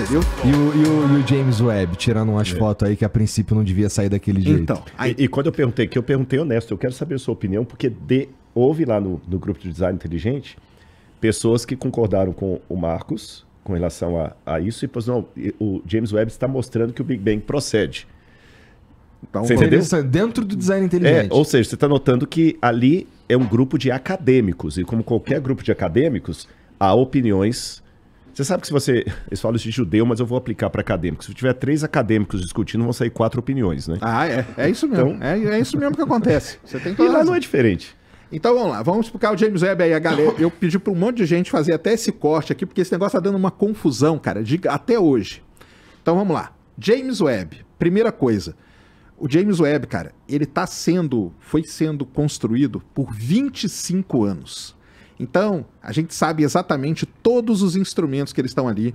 entendeu? E o, e o, e o James Webb tirando umas é. fotos aí que a princípio não devia sair daquele jeito. Então, aí... e, e, quando eu perguntei, que eu perguntei honesto, eu quero saber a sua opinião, porque de, houve lá no, no grupo de design inteligente pessoas que concordaram com o Marcos com relação a, a isso, e pois assim, não, o James Webb está mostrando que o Big Bang procede. Então, entendeu? Dentro do design inteligente. É, ou seja, você está notando que ali é um grupo de acadêmicos, e como qualquer grupo de acadêmicos, há opiniões você sabe que se você. Eles falam isso de judeu, mas eu vou aplicar para acadêmicos. Se tiver três acadêmicos discutindo, vão sair quatro opiniões, né? Ah, é. É isso mesmo. Então... É, é, isso mesmo que acontece. Você tem toda E lá não é diferente. Então vamos lá, vamos explicar o James Webb aí, a galera. Eu pedi para um monte de gente fazer até esse corte aqui, porque esse negócio tá dando uma confusão, cara, de, até hoje. Então vamos lá. James Webb, primeira coisa. O James Webb, cara, ele tá sendo, foi sendo construído por 25 anos. Então, a gente sabe exatamente todos os instrumentos que eles estão ali.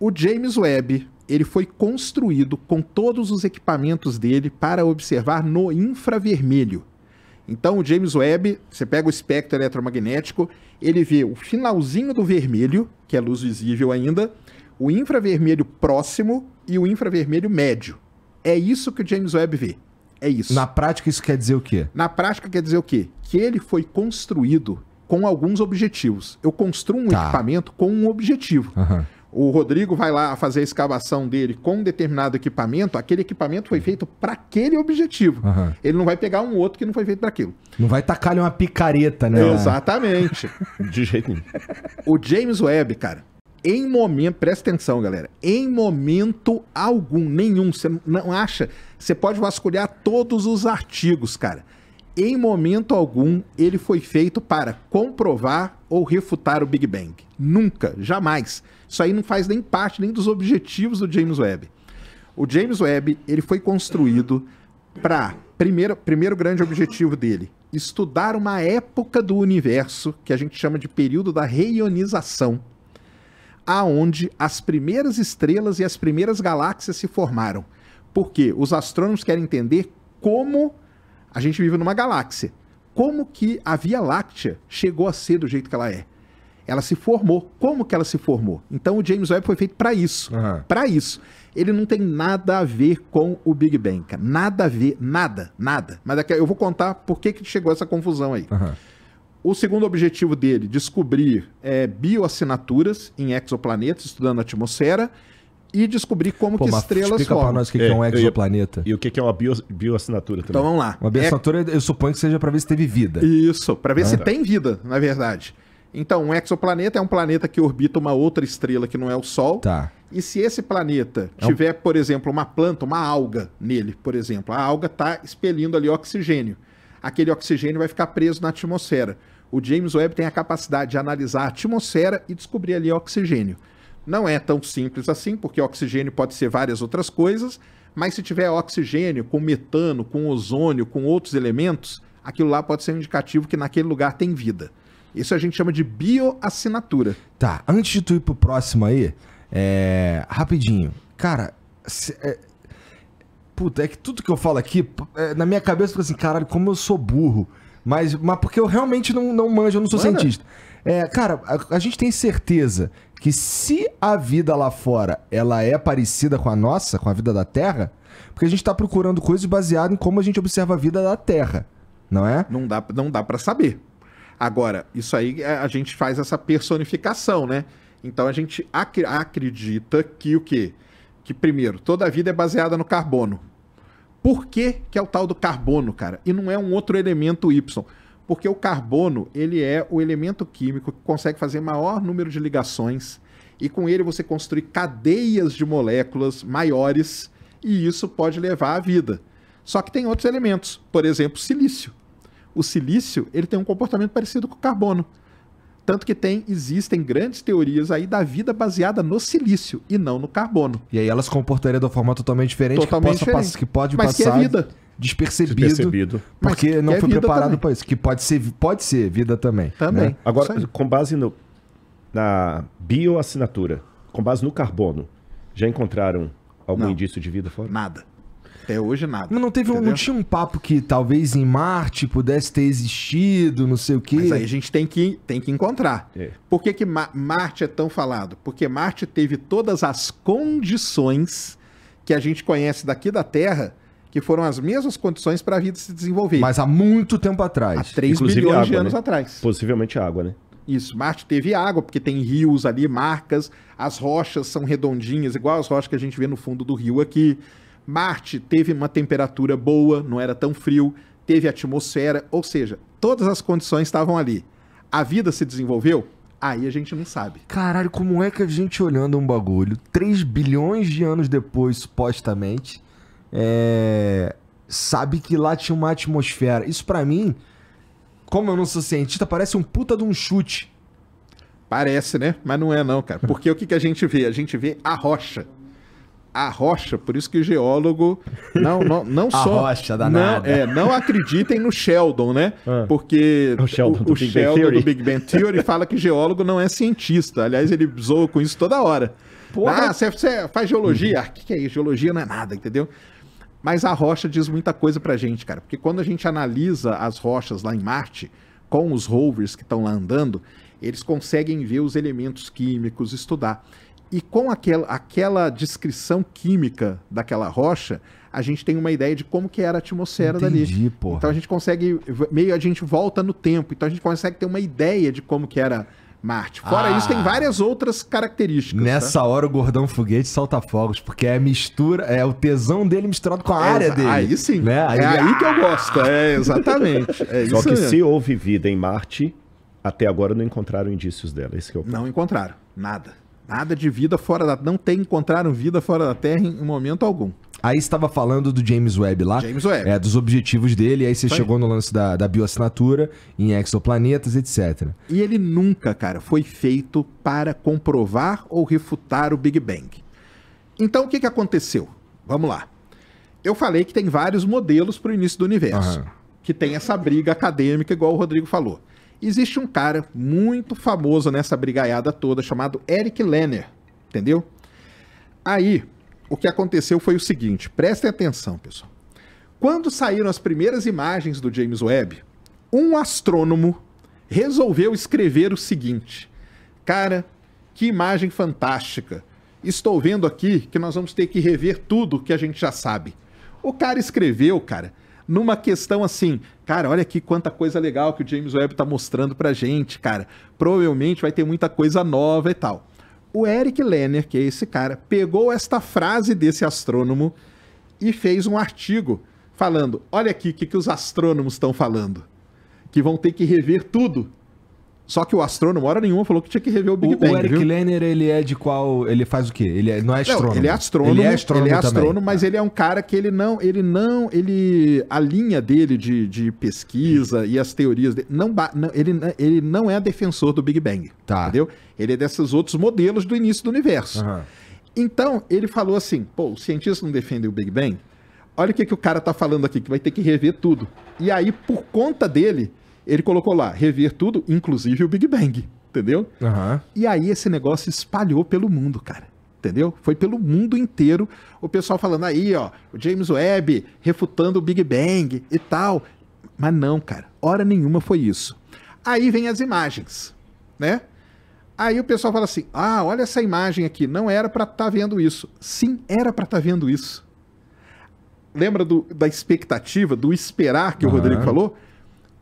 O James Webb, ele foi construído com todos os equipamentos dele para observar no infravermelho. Então, o James Webb, você pega o espectro eletromagnético, ele vê o finalzinho do vermelho, que é luz visível ainda, o infravermelho próximo e o infravermelho médio. É isso que o James Webb vê. É isso. Na prática, isso quer dizer o quê? Na prática, quer dizer o quê? Que ele foi construído com alguns objetivos. Eu construo um tá. equipamento com um objetivo. Uhum. O Rodrigo vai lá fazer a escavação dele com um determinado equipamento, aquele equipamento foi feito para aquele objetivo. Uhum. Ele não vai pegar um outro que não foi feito para aquilo. Não vai tacar uma picareta, né? Exatamente. De jeito nenhum. O James Webb, cara, em momento, presta atenção, galera. Em momento algum, nenhum, você não acha. Você pode vasculhar todos os artigos, cara em momento algum ele foi feito para comprovar ou refutar o Big Bang. Nunca, jamais. Isso aí não faz nem parte nem dos objetivos do James Webb. O James Webb, ele foi construído para primeiro, primeiro grande objetivo dele, estudar uma época do universo que a gente chama de período da reionização, aonde as primeiras estrelas e as primeiras galáxias se formaram. Porque os astrônomos querem entender como a gente vive numa galáxia. Como que a Via Láctea chegou a ser do jeito que ela é? Ela se formou. Como que ela se formou? Então o James Webb foi feito para isso. Uhum. Para isso. Ele não tem nada a ver com o Big Bang. Cara. Nada a ver, nada, nada. Mas é eu vou contar por que, que chegou essa confusão aí. Uhum. O segundo objetivo dele, descobrir é, bioassinaturas em exoplanetas, estudando a atmosfera e descobrir como Pô, que estrelas explica formam. Explica para nós o que é, que é, é um exoplaneta. E, o que é uma bio, bioassinatura também. Então vamos lá. Uma é bioassinatura é... eu suponho que seja para ver se teve vida. Isso, para ver ah, se tá. tem vida, na verdade. Então, um exoplaneta é um planeta que orbita uma outra estrela que não é o Sol. Tá. E se esse planeta é um... tiver, por exemplo, uma planta, uma alga nele, por exemplo, a alga está expelindo ali oxigênio. Aquele oxigênio vai ficar preso na atmosfera. O James Webb tem a capacidade de analisar a atmosfera e descobrir ali oxigênio. Não é tão simples assim, porque oxigênio pode ser várias outras coisas, mas se tiver oxigênio com metano, com ozônio, com outros elementos, aquilo lá pode ser um indicativo que naquele lugar tem vida. Isso a gente chama de bioassinatura. Tá, antes de tu ir pro próximo aí, é... rapidinho. Cara, se, é... puta, é que tudo que eu falo aqui, é, na minha cabeça fica assim, caralho, como eu sou burro. Mas, mas porque eu realmente não, não manjo, eu não sou cientista. É, cara, a, a, gente tem certeza que se a vida lá fora ela é parecida com a nossa, com a vida da Terra, porque a gente está procurando coisas baseadas em como a gente observa a vida da Terra, não é? Não dá, não dá para saber. Agora, isso aí é, a gente faz essa personificação, né? Então a gente acredita que o quê? Que primeiro, toda a vida é baseada no carbono. Por que, que é o tal do carbono, cara? E não é um outro elemento Y? Porque o carbono, ele é o elemento químico que consegue fazer maior número de ligações e com ele você construir cadeias de moléculas maiores e isso pode levar à vida. Só que tem outros elementos, por exemplo, silício. O silício, ele tem um comportamento parecido com o carbono. Tanto que tem, existem grandes teorias aí da vida baseada no silício e não no carbono. E aí elas comportariam de uma forma totalmente diferente, totalmente que, possa, diferente. que pode Mas passar. Que é vida. Despercebido, despercebido, porque não é foi preparado para isso. Que pode ser, pode ser vida também. Né? Também. Né? Agora, com base no, na bioassinatura, com base no carbono, já encontraram algum não, indício de vida fora? Nada. Até hoje nada. Mas não teve um, não tinha um papo que talvez em Marte pudesse ter existido, não sei o quê. Mas aí a gente tem que, tem que encontrar. É. Por que, que Marte é tão falado? Porque Marte teve todas as condições que a gente conhece daqui da Terra que foram as mesmas condições para a vida se desenvolver. Mas há muito tempo atrás. Há 3 Inclusive bilhões água, de anos né? atrás. Possivelmente água, né? Isso, Marte teve água, porque tem rios ali, marcas, as rochas são redondinhas, igual as rochas que a gente vê no fundo do rio aqui. Marte teve uma temperatura boa, não era tão frio, teve atmosfera, ou seja, todas as condições estavam ali. A vida se desenvolveu? Aí a gente não sabe. Caralho, como é que a gente olhando um bagulho 3 bilhões de anos depois, supostamente, é... sabe que lá tinha uma atmosfera? Isso para mim, como eu não sou cientista, parece um puta de um chute. Parece, né? Mas não é não, cara. Porque o que, que a gente vê? A gente vê a rocha a rocha, por isso que o geólogo não não, não só rocha danada. não é não acreditem no Sheldon, né? Ah, porque o Sheldon, o, do, o Big Sheldon do, Big Bang Theory fala que geólogo não é cientista. Aliás, ele zoa com isso toda hora. Porra. Ah, você, você faz geologia? O uhum. ah, que, que é isso? Geologia não é nada, entendeu? Mas a rocha diz muita coisa pra gente, cara, porque quando a gente analisa as rochas lá em Marte com os rovers que estão lá andando, eles conseguem ver os elementos químicos, estudar. E com aquel, aquela descrição química daquela rocha, a gente tem uma ideia de como que era a atmosfera Entendi, dali. Porra. Então a gente consegue, meio a gente volta no tempo, então a gente consegue ter uma ideia de como que era Marte. Fora ah, isso, tem várias outras características. Nessa tá? hora o gordão foguete solta fogos, porque é mistura, é o tesão dele misturado com a é, área dele. Aí sim. Né? É aí é ele... aí que eu gosto. É, exatamente. É Só que mesmo. se houve vida em Marte, até agora não encontraram indícios dela. Esse que é o Não encontraram. Nada. Nada de vida fora da. Não tem encontraram vida fora da Terra em momento algum. Aí estava falando do James Webb lá. James Webb. É, dos objetivos dele. Aí você foi. chegou no lance da, da bioassinatura, em exoplanetas, etc. E ele nunca, cara, foi feito para comprovar ou refutar o Big Bang. Então o que, que aconteceu? Vamos lá. Eu falei que tem vários modelos para o início do universo. Uhum. Que tem essa briga acadêmica, igual o Rodrigo falou. Existe um cara muito famoso nessa brigaiada toda chamado Eric Lenner, entendeu? Aí, o que aconteceu foi o seguinte, prestem atenção, pessoal. Quando saíram as primeiras imagens do James Webb, um astrônomo resolveu escrever o seguinte: Cara, que imagem fantástica. Estou vendo aqui que nós vamos ter que rever tudo que a gente já sabe. O cara escreveu, cara, numa questão assim, cara, olha aqui quanta coisa legal que o James Webb está mostrando pra gente, cara. Provavelmente vai ter muita coisa nova e tal. O Eric Lerner, que é esse cara, pegou esta frase desse astrônomo e fez um artigo falando: olha aqui o que, que os astrônomos estão falando. Que vão ter que rever tudo só que o astrônomo, hora nenhuma, falou que tinha que rever o Big o, Bang. O Eric viu? ele é de qual. Ele faz o quê? Ele é, não é astrônomo. Não, ele é astrônomo. Ele é astrônomo, ele é astrônomo mas ah. ele é um cara que ele não. Ele não. Ele. A linha dele de, de pesquisa e as teorias dele. Não, não, ele, ele não é defensor do Big Bang. Tá. Entendeu? Ele é desses outros modelos do início do universo. Uhum. Então, ele falou assim: pô, os cientistas não defendem o Big Bang? Olha o que, que o cara tá falando aqui, que vai ter que rever tudo. E aí, por conta dele ele colocou lá, rever tudo, inclusive o Big Bang, entendeu? Uhum. E aí esse negócio espalhou pelo mundo, cara. Entendeu? Foi pelo mundo inteiro o pessoal falando aí, ó, o James Webb refutando o Big Bang e tal. Mas não, cara, hora nenhuma foi isso. Aí vem as imagens, né? Aí o pessoal fala assim: "Ah, olha essa imagem aqui, não era para estar tá vendo isso". Sim, era para estar tá vendo isso. Lembra do, da expectativa, do esperar que uhum. o Rodrigo falou?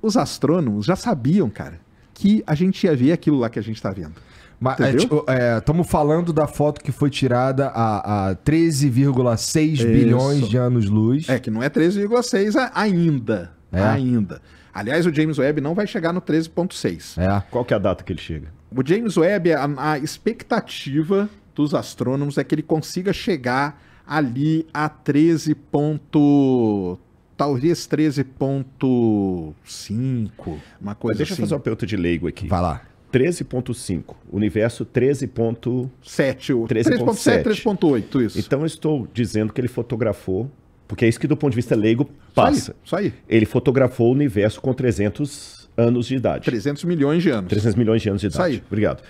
os astrônomos já sabiam, cara, que a gente ia ver aquilo lá que a gente está vendo. Mas é, tipo, é, estamos falando da foto que foi tirada a, a 13,6 bilhões de anos-luz. É, que não é 13,6 ainda. É. Ainda. Aliás, o James Webb não vai chegar no 13,6. É. Qual que é a data que ele chega? O James Webb, a, a expectativa dos astrônomos é que ele consiga chegar ali a 13,3 talvez 13.5, uma coisa deixa assim. Deixa eu fazer uma pergunta de leigo aqui. Vai lá. 13.5, universo 13.7, 13.7, 13.8, isso. Então eu estou dizendo que ele fotografou, porque é isso que do ponto de vista leigo passa. Isso aí, isso aí. Ele fotografou o universo com 300 anos de idade. 300 milhões de anos. 300 milhões de anos de idade. Isso aí. Obrigado.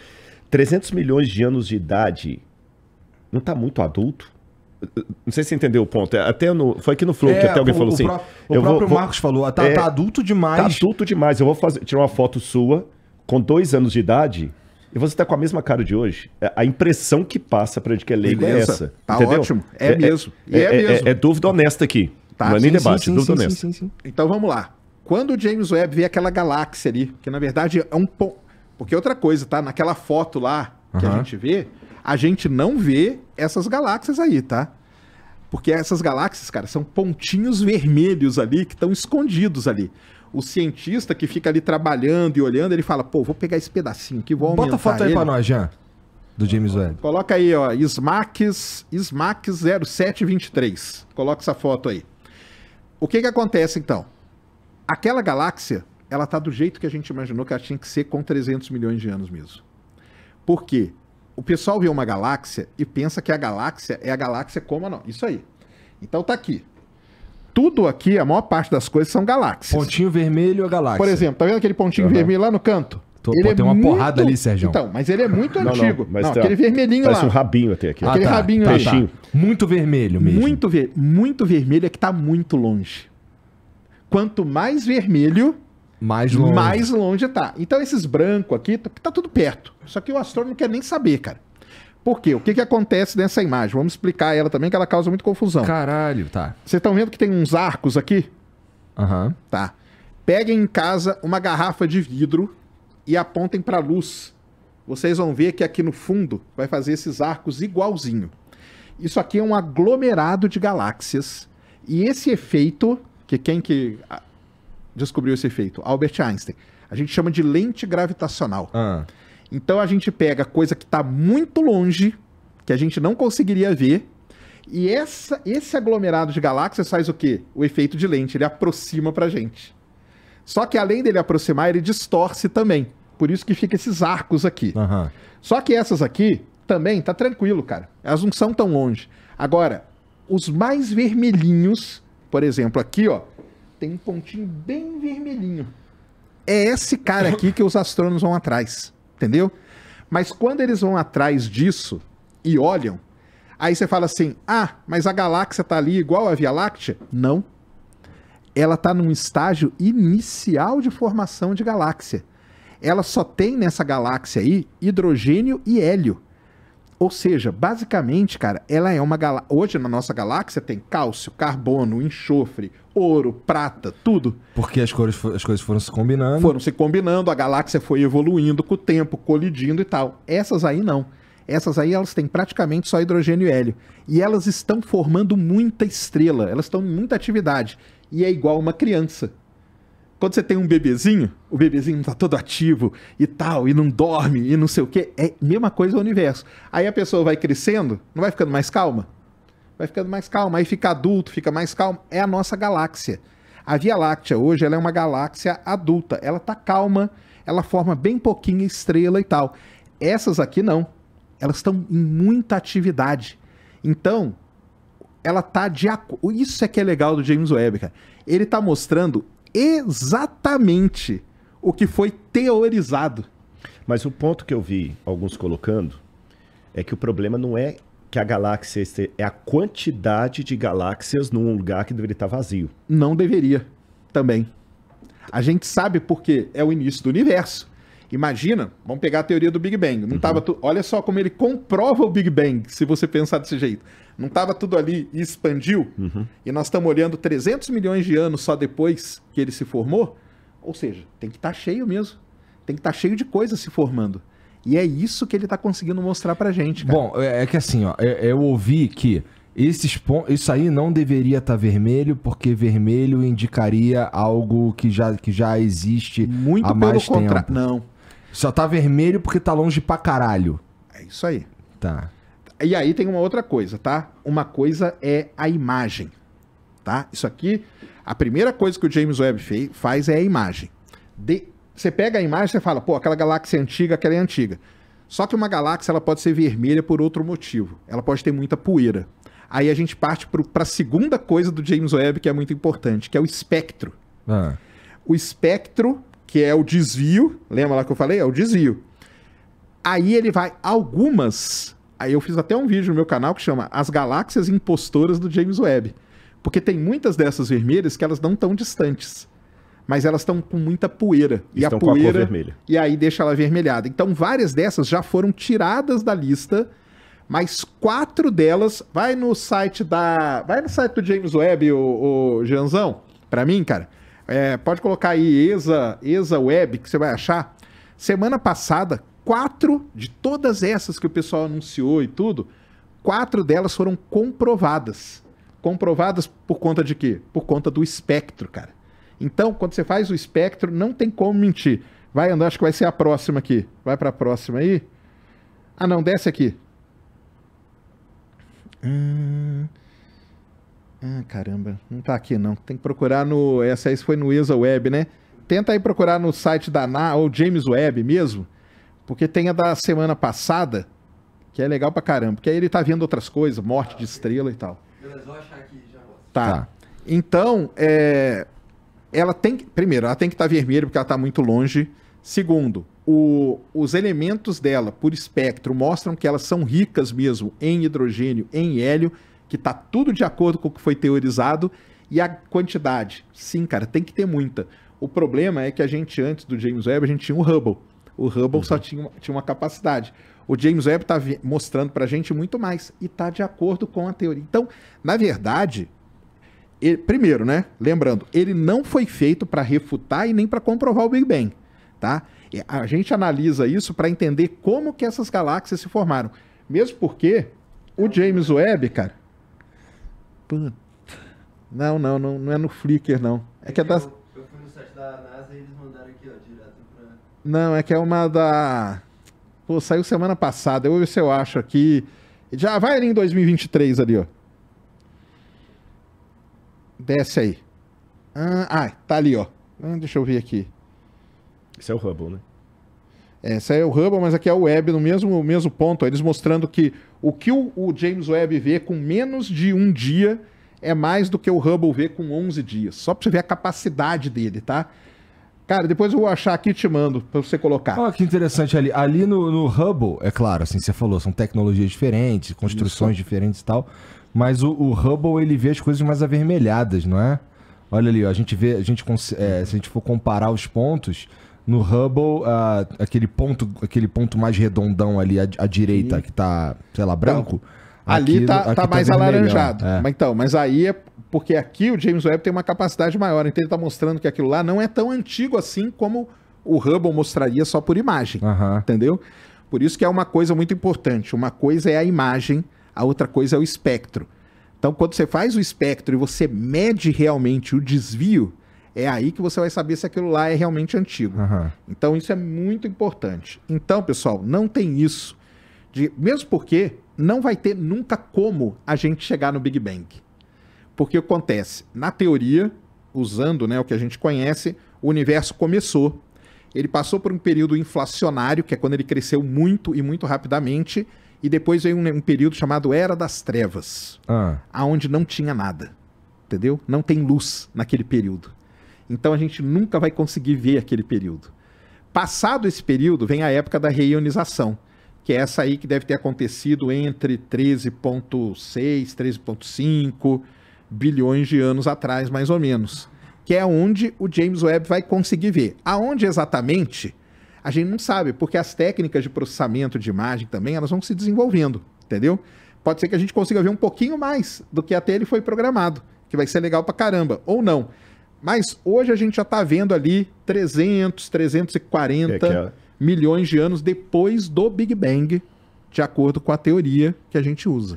300 milhões de anos de idade não está muito adulto? Não sei se você entendeu o ponto. É, até no, foi aqui no Flow é, que até alguém o, falou o assim. o próprio vou, Marcos vou, falou, ah, tá, é, tá, adulto demais. Tá adulto demais. Eu vou fazer, tirar uma foto sua com dois anos de idade e você tá com a mesma cara de hoje. É, a impressão que passa pra gente que é leigo é essa. Tá entendeu? ótimo. É, é, é mesmo. É, mesmo. É, dúvida honesta aqui. Tá, não é nem sim, debate, sim, dúvida sim, honesta. Sim, sim, então vamos lá. Quando o James Webb vê aquela galáxia ali, que na verdade é um ponto. Porque outra coisa, tá? Naquela foto lá que uh -huh. a gente vê, a gente não vê essas galáxias aí, tá? Porque essas galáxias, cara, são pontinhos vermelhos ali que estão escondidos ali. O cientista que fica ali trabalhando e olhando, ele fala: pô, vou pegar esse pedacinho aqui, vou aumentar Bota a foto ele. aí pra nós, Jean, do James Webb. Coloca aí, ó, SMACS, SMACS 0723. Coloca essa foto aí. O que que acontece então? Aquela galáxia, ela tá do jeito que a gente imaginou que ela tinha que ser com 300 milhões de anos mesmo. Por quê? o pessoal vê uma galáxia e pensa que a galáxia é a galáxia como a não. Isso aí. Então tá aqui. Tudo aqui, a maior parte das coisas são galáxias. Pontinho vermelho é galáxia. Por exemplo, tá vendo aquele pontinho uhum. vermelho lá no canto? Tô, ele pô, é tem uma muito... porrada ali, Sérgio. Então, mas ele é muito não, antigo. Não, mas não, tá- aquele vermelhinho parece lá. Parece um rabinho até aqui. Ah, aquele ah, tá, rabinho tá, aí. Tá. Muito vermelho mesmo. Muito, ver... muito vermelho é que tá muito longe. Quanto mais vermelho, mais longe. Mais longe tá. Então esses brancos aqui, tá, tá tudo perto. Só que o astrônomo não quer nem saber, cara. Por quê? O que, que acontece nessa imagem? Vamos explicar ela também, que ela causa muita confusão. Caralho, tá. Vocês estão vendo que tem uns arcos aqui? Aham. Uhum. Tá. Peguem em casa uma garrafa de vidro e apontem para a luz. Vocês vão ver que aqui no fundo vai fazer esses arcos igualzinho. Isso aqui é um aglomerado de galáxias. E esse efeito, que quem que descobriu esse efeito? Albert Einstein. A gente chama de lente gravitacional. Ah. Então a gente pega coisa que está muito longe, que a gente não conseguiria ver, e essa, esse aglomerado de galáxias faz o quê? O efeito de lente, ele aproxima pra gente. Só que além dele aproximar, ele distorce também. Por isso que fica esses arcos aqui. Uhum. Só que essas aqui também tá tranquilo, cara. Elas não são tão longe. Agora, os mais vermelhinhos, por exemplo, aqui, ó, tem um pontinho bem vermelhinho. É esse cara aqui que os astrônomos vão atrás, entendeu? Mas quando eles vão atrás disso e olham, aí você fala assim: ah, mas a galáxia tá ali igual a Via Láctea? Não. Ela tá num estágio inicial de formação de galáxia. Ela só tem nessa galáxia aí hidrogênio e hélio. Ou seja, basicamente, cara, ela é uma galáxia. Hoje na nossa galáxia tem cálcio, carbono, enxofre, ouro, prata, tudo. Porque as, cores, as coisas foram se combinando. Foram se combinando, a galáxia foi evoluindo com o tempo, colidindo e tal. Essas aí não. Essas aí elas têm praticamente só hidrogênio e hélio. E elas estão formando muita estrela, elas estão em muita atividade. E é igual uma criança. Quando você tem um bebezinho, o bebezinho tá todo ativo e tal, e não dorme, e não sei o quê, é a mesma coisa o universo. Aí a pessoa vai crescendo, não vai ficando mais calma? Vai ficando mais calma, aí fica adulto, fica mais calmo. É a nossa galáxia. A Via Láctea hoje ela é uma galáxia adulta, ela tá calma, ela forma bem pouquinha estrela e tal. Essas aqui não. Elas estão em muita atividade. Então, ela tá de acordo. Isso é que é legal do James Webb, cara. Ele tá mostrando exatamente o que foi teorizado. Mas o ponto que eu vi alguns colocando é que o problema não é que a galáxia é a quantidade de galáxias num lugar que deveria estar vazio. Não deveria também. A gente sabe porque é o início do universo. Imagina, vamos pegar a teoria do Big Bang. Não tava uhum. tu... Olha só como ele comprova o Big Bang, se você pensar desse jeito. Não estava tudo ali e expandiu? Uhum. E nós estamos olhando 300 milhões de anos só depois que ele se formou? Ou seja, tem que estar tá cheio mesmo. Tem que estar tá cheio de coisas se formando. E é isso que ele está conseguindo mostrar para gente. Cara. Bom, é, é que assim, ó, é, eu ouvi que esses pontos, isso aí não deveria estar tá vermelho, porque vermelho indicaria algo que já, que já existe Muito há mais tempo. Muito Não. Só tá vermelho porque tá longe pra caralho. É isso aí. Tá. E aí tem uma outra coisa, tá? Uma coisa é a imagem, tá? Isso aqui, a primeira coisa que o James Webb fez, faz é a imagem. Você pega a imagem e fala, pô, aquela galáxia é antiga, aquela é antiga. Só que uma galáxia ela pode ser vermelha por outro motivo. Ela pode ter muita poeira. Aí a gente parte para a segunda coisa do James Webb que é muito importante, que é o espectro. Ah. O espectro que é o desvio. Lembra lá que eu falei? É o desvio. Aí ele vai, algumas. Aí eu fiz até um vídeo no meu canal que chama As Galáxias Impostoras do James Webb. Porque tem muitas dessas vermelhas que elas não estão distantes. Mas elas estão com muita poeira. E a poeira. A e aí deixa ela avermelhada. Então, várias dessas já foram tiradas da lista mas quatro delas. Vai no site da. Vai no site do James Webb, o, o Janzão. Pra mim, cara. É, pode colocar aí ESA, ESA Web, que você vai achar. Semana passada, quatro de todas essas que o pessoal anunciou e tudo, quatro delas foram comprovadas. Comprovadas por conta de quê? Por conta do espectro, cara. Então, quando você faz o espectro, não tem como mentir. Vai andar, acho que vai ser a próxima aqui. Vai para a próxima aí. Ah, não, desce aqui. Hum... Ah, caramba, não tá aqui não. Tem que procurar no. Essa aí foi no ESA Web, né? Tenta aí procurar no site da NA ou James Webb mesmo, porque tem a da semana passada, que é legal pra caramba, porque aí ele tá vendo outras coisas, morte de estrela e tal. Beleza, vou achar aqui já. Tá. tá. Então, é... ela tem que... Primeiro, ela tem que estar tá vermelha porque ela tá muito longe. Segundo, o, os elementos dela por espectro mostram que elas são ricas mesmo em hidrogênio, em hélio que tá tudo de acordo com o que foi teorizado, e a quantidade. Sim, cara, tem que ter muita. O problema é que a gente, antes do James Webb, a gente tinha o Hubble. O Hubble uhum. só tinha, tinha uma capacidade. O James Webb está mostrando para a gente muito mais e está de acordo com a teoria. Então, na verdade, ele, primeiro, né? Lembrando, ele não foi feito para refutar e nem para comprovar o Big Bang, tá? A gente analisa isso para entender como que essas galáxias se formaram. Mesmo porque o James Webb, cara, Puta. Não, não, não, não é no Flickr, não. É, é que é da. Eu, eu, fui no site da NASA e eles mandaram aqui, ó, direto pra. Não, é que é uma da. Pô, saiu semana passada. Eu vou ver se eu acho aqui. Já vai ali em 2023 ali, ó. Desce aí. Ah, ah tá ali, ó. Ah, deixa eu ver aqui. Esse é o Hubble, né? É, esse é o Hubble, mas aqui é o Web, no mesmo, mesmo ponto. Eles mostrando que o que o, o James Webb vê com menos de um dia é mais do que o Hubble vê com 11 dias. Só para você ver a capacidade dele, tá? Cara, depois eu vou achar aqui e te mando para você colocar. Olha que interessante ali. Ali no, no, Hubble, é claro, assim, você falou, são tecnologias diferentes, construções Isso. diferentes e tal. Mas o, o, Hubble, ele vê as coisas mais avermelhadas, não é? Olha ali, ó, a gente vê, a gente, é, se a gente for comparar os pontos, no Hubble, aquele, ponto, aquele ponto mais redondão ali à, à direita, Sim. que tá, sei lá, branco. Então, aqui, ali tá, aqui tá, tá mais alaranjado. É. Mas então, mas aí é porque aqui o James Webb tem uma capacidade maior, então ele está mostrando que aquilo lá não é tão antigo assim como o Hubble mostraria só por imagem, entendeu? Por isso que é uma coisa muito importante. Uma coisa é a imagem, a outra coisa é o espectro. Então, quando você faz o espectro e você mede realmente o desvio, é aí que você vai saber se aquilo lá é realmente antigo. Uhum. Então isso é muito importante. Então, pessoal, não tem isso. De, mesmo porque não vai ter nunca como a gente chegar no Big Bang. Porque o que acontece, na teoria, usando né, o que a gente conhece, o universo começou. Ele passou por um período inflacionário, que é quando ele cresceu muito e muito rapidamente, e depois veio um, um período chamado Era das Trevas, ah. aonde não tinha nada, entendeu? Não tem luz naquele período. Então a gente nunca vai conseguir ver aquele período. Passado esse período, vem a época da reionização, que é essa aí que deve ter acontecido entre 13,6, 13,5 bilhões de anos atrás, mais ou menos. Que é onde o James Webb vai conseguir ver. Aonde exatamente, a gente não sabe, porque as técnicas de processamento de imagem também, elas vão se desenvolvendo, entendeu? Pode ser que a gente consiga ver um pouquinho mais do que até ele foi programado, que vai ser legal pra caramba, ou não. Mas hoje a gente já está vendo ali 300, 340 é é... milhões de anos depois do Big Bang, de acordo com a teoria que a gente usa.